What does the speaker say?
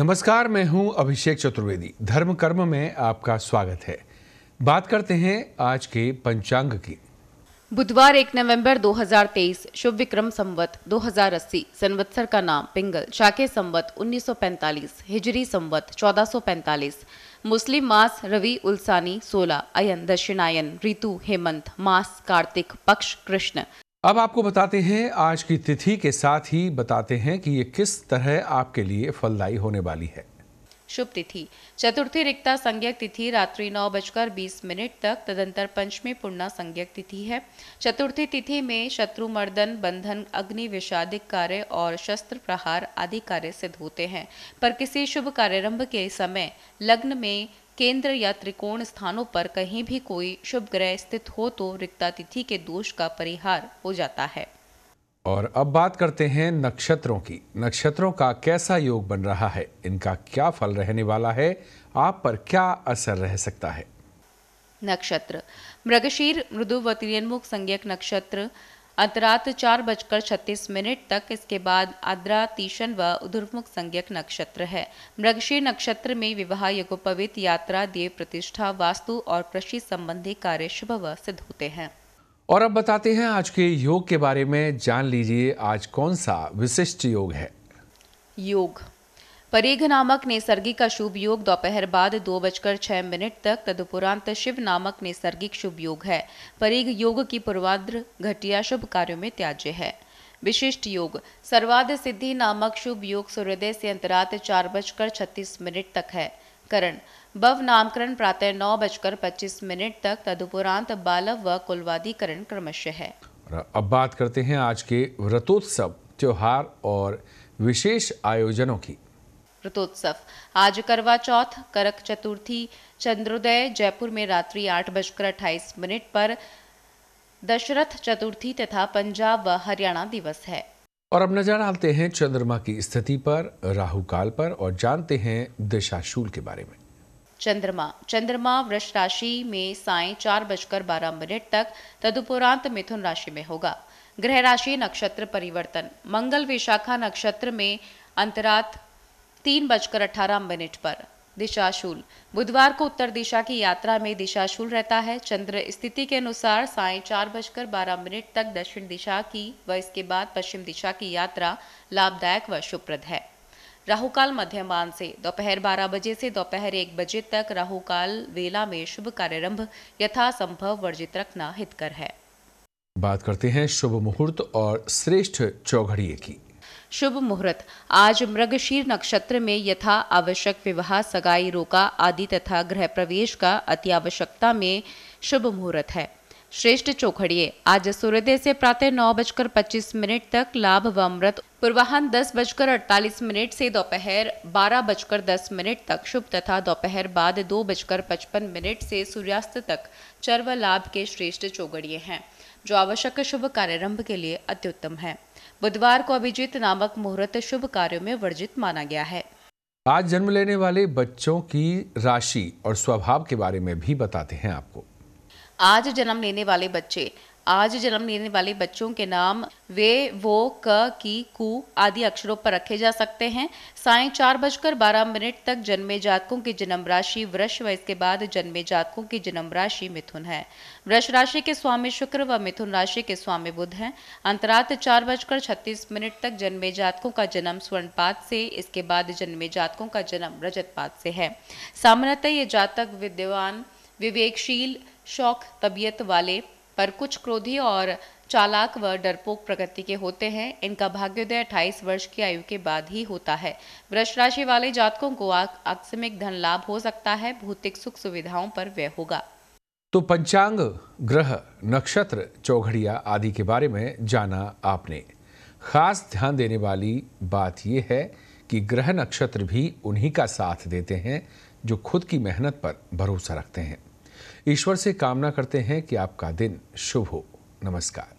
नमस्कार मैं हूं अभिषेक चतुर्वेदी धर्म कर्म में आपका स्वागत है बात करते हैं आज के पंचांग की बुधवार 1 नवंबर 2023 शुभ विक्रम संवत 2080 संवत्सर का नाम पिंगल शाके संवत 1945 हिजरी संवत 1445 मुस्लिम मास रवि उल्सानी 16 अयन दक्षिणायन ऋतु हेमंत मास कार्तिक पक्ष कृष्ण अब आपको बताते हैं आज की तिथि के साथ ही बताते हैं कि ये किस तरह आपके लिए फलदायी होने वाली है शुभ तिथि चतुर्थी रिक्ता संज्ञक तिथि रात्रि नौ बजकर बीस मिनट तक तदंतर पंचमी पूर्णा संज्ञक तिथि है चतुर्थी तिथि में शत्रु मर्दन बंधन अग्नि विषादिक कार्य और शस्त्र प्रहार आदि कार्य सिद्ध होते हैं पर किसी शुभ कार्यारंभ के समय लग्न में केंद्र या त्रिकोण स्थानों पर कहीं भी कोई शुभ ग्रह स्थित हो तो रिक्ता तिथि के दोष का परिहार हो जाता है और अब बात करते हैं नक्षत्रों की नक्षत्रों का कैसा योग बन रहा है इनका क्या फल रहने वाला है आप पर क्या असर रह सकता है नक्षत्र मृगशीर मृदु व संज्ञक नक्षत्र अंतरात चार बजकर छत्तीस मिनट तक इसके बाद आद्रा तीशन व उधुर्मुख संज्ञक नक्षत्र है मृगशीर नक्षत्र में विवाह यज्ञोपवित यात्रा देव प्रतिष्ठा वास्तु और कृषि संबंधी कार्य शुभ व सिद्ध होते हैं और अब बताते हैं आज के योग के बारे में जान लीजिए आज कौन सा विशिष्ट योग है योग परेघ नामक नैसर्गिक का शुभ योग दोपहर बाद दो बजकर छह मिनट तक तदुपरांत शिव नामक नैसर्गिक शुभ योग है परेघ योग की पूर्वाद्र घटिया शुभ कार्यों में त्याज्य है विशिष्ट योग सर्वाध सिद्धि नामक शुभ योग सूर्योदय से अंतरात चार बजकर छत्तीस मिनट तक है करण बव नामकरण प्रातः नौ बजकर पच्चीस मिनट तक तदुपरांत बालव व कुलवादीकरण क्रमशः है अब बात करते हैं आज के रथोत्सव त्योहार और विशेष आयोजनों की रथोत्सव आज करवा चौथ करक चतुर्थी चंद्रोदय जयपुर में रात्रि आठ बजकर अट्ठाईस मिनट पर दशरथ चतुर्थी तथा पंजाब व हरियाणा दिवस है और अब नजर डालते हैं चंद्रमा की स्थिति पर राहु काल पर और जानते हैं दिशाशूल के बारे में चंद्रमा चंद्रमा वृक्ष राशि में साय चार बजकर बारह मिनट तक तदुपरांत मिथुन राशि में होगा ग्रह राशि नक्षत्र परिवर्तन मंगल विशाखा नक्षत्र में अंतरात तीन बजकर अठारह मिनट पर दिशाशूल बुधवार को उत्तर दिशा की यात्रा में दिशाशूल रहता है चंद्र स्थिति के अनुसार साय चार बजकर बारह मिनट तक दक्षिण दिशा की व इसके बाद पश्चिम दिशा की यात्रा लाभदायक व शुभप्रद है राहुकाल मध्यमान से दोपहर बारह बजे से दोपहर एक बजे तक राहुकाल वेला में शुभ कार्यारंभ यथासंभव वर्जित रखना हितकर है बात करते हैं शुभ मुहूर्त और श्रेष्ठ चौघड़िए की शुभ मुहूर्त आज मृगशीर नक्षत्र में यथा आवश्यक विवाह सगाई रोका आदि तथा गृह प्रवेश का अति आवश्यकता में शुभ मुहूर्त है श्रेष्ठ चोखड़िए आज सूर्योदय से प्रातः नौ बजकर पच्चीस मिनट तक लाभ व अमृत पूर्वाहन दस बजकर अड़तालीस मिनट से दोपहर बारह बजकर दस मिनट तक शुभ तथा दोपहर बाद दो बजकर पचपन मिनट से सूर्यास्त तक चर्व लाभ के श्रेष्ठ चौघड़िए हैं जो आवश्यक शुभ कार्यारंभ के लिए अत्युत्तम है बुधवार को अभिजीत नामक मुहूर्त शुभ कार्यों में वर्जित माना गया है आज जन्म लेने वाले बच्चों की राशि और स्वभाव के बारे में भी बताते हैं आपको आज जन्म लेने वाले बच्चे आज जन्म लेने वाले बच्चों के नाम वे वो क की कु आदि अक्षरों पर रखे जा सकते हैं साय चार बजकर बारह मिनट तक जन्मे जातकों की जन्म राशि वृक्ष व इसके बाद जन्मे जातकों की जन्म राशि मिथुन है वृक्ष राशि के स्वामी शुक्र व मिथुन राशि के स्वामी बुध हैं अंतरात चार बजकर छत्तीस मिनट तक जन्मे जातकों का जन्म स्वर्णपात से इसके बाद जन्मे जातकों का जन्म रजतपात से है सामान्यतः ये जातक विद्यवान विवेकशील शौक तबियत वाले पर कुछ क्रोधी और चालाक व डरपोक प्रकृति के होते हैं इनका भाग्योदय 28 वर्ष की आयु के बाद ही होता है वृक्ष राशि वाले जातकों को आकस्मिक धन लाभ हो सकता है भौतिक सुख सुविधाओं पर व्यय होगा तो पंचांग ग्रह नक्षत्र चौघड़िया आदि के बारे में जाना आपने खास ध्यान देने वाली बात यह है कि ग्रह नक्षत्र भी उन्हीं का साथ देते हैं जो खुद की मेहनत पर भरोसा रखते हैं ईश्वर से कामना करते हैं कि आपका दिन शुभ हो नमस्कार